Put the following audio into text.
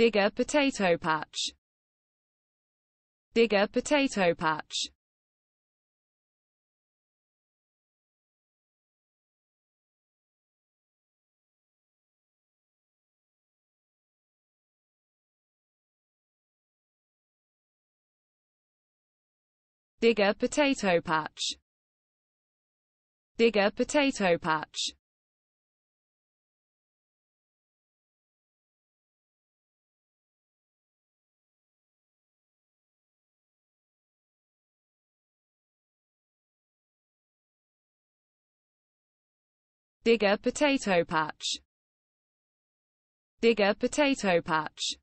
Digger potato patch. Digger potato patch. Digger potato patch. Digger potato patch. Digger potato patch. Digger potato patch.